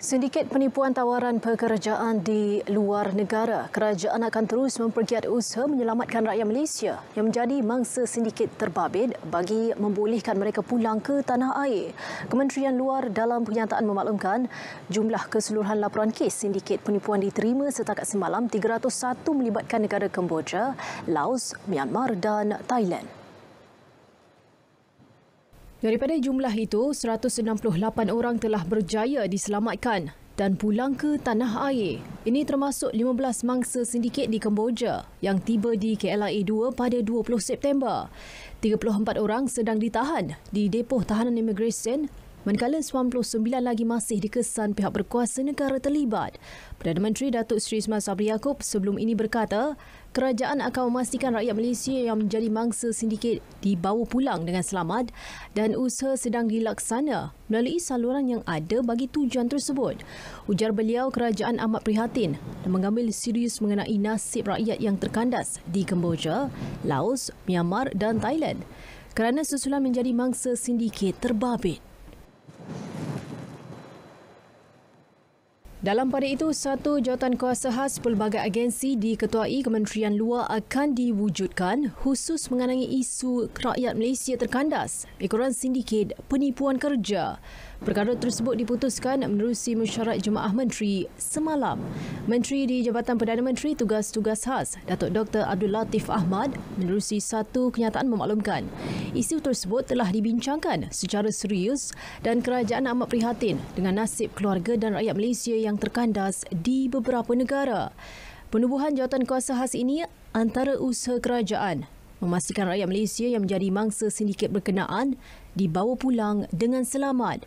Sindiket penipuan tawaran pekerjaan di luar negara, kerajaan akan terus mempergiat usaha menyelamatkan rakyat Malaysia yang menjadi mangsa sindiket terbabit bagi membolehkan mereka pulang ke tanah air. Kementerian Luar dalam pernyataan memaklumkan jumlah keseluruhan laporan kes sindiket penipuan diterima setakat semalam 301 melibatkan negara Kemboja, Laos, Myanmar dan Thailand. Daripada jumlah itu, 168 orang telah berjaya diselamatkan dan pulang ke tanah air. Ini termasuk 15 mangsa sindiket di Kemboja yang tiba di KLIA 2 pada 20 September. 34 orang sedang ditahan di depoh tahanan imigresen manakala 99 lagi masih dikesan pihak berkuasa negara terlibat. Perdana Menteri Datuk Seri Ismail Sabri Yaakob sebelum ini berkata, kerajaan akan memastikan rakyat Malaysia yang menjadi mangsa sindiket dibawa pulang dengan selamat dan usaha sedang dilaksana melalui saluran yang ada bagi tujuan tersebut. Ujar beliau, kerajaan amat prihatin dan mengambil serius mengenai nasib rakyat yang terkandas di Kemboja, Laos, Myanmar dan Thailand kerana susulan menjadi mangsa sindiket terbabit. Dalam pada itu, satu jawatan kuasa khas pelbagai agensi diketuai Kementerian Luar akan diwujudkan khusus mengenangi isu rakyat Malaysia terkandas, ekoran sindiket penipuan kerja. Perkara tersebut diputuskan menerusi mesyuarat Jemaah Menteri semalam. Menteri di Jabatan Perdana Menteri Tugas-Tugas Khas, Datuk Dr. Abdul Latif Ahmad menerusi satu kenyataan memaklumkan isu tersebut telah dibincangkan secara serius dan kerajaan amat prihatin dengan nasib keluarga dan rakyat Malaysia yang yang terkandas di beberapa negara. Penubuhan jawatan kuasa khas ini antara usaha kerajaan memastikan rakyat Malaysia yang menjadi mangsa sindiket berkenaan dibawa pulang dengan selamat.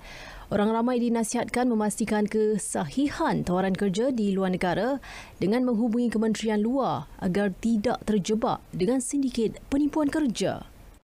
Orang ramai dinasihatkan memastikan kesahihan tawaran kerja di luar negara dengan menghubungi kementerian luar agar tidak terjebak dengan sindiket penipuan kerja.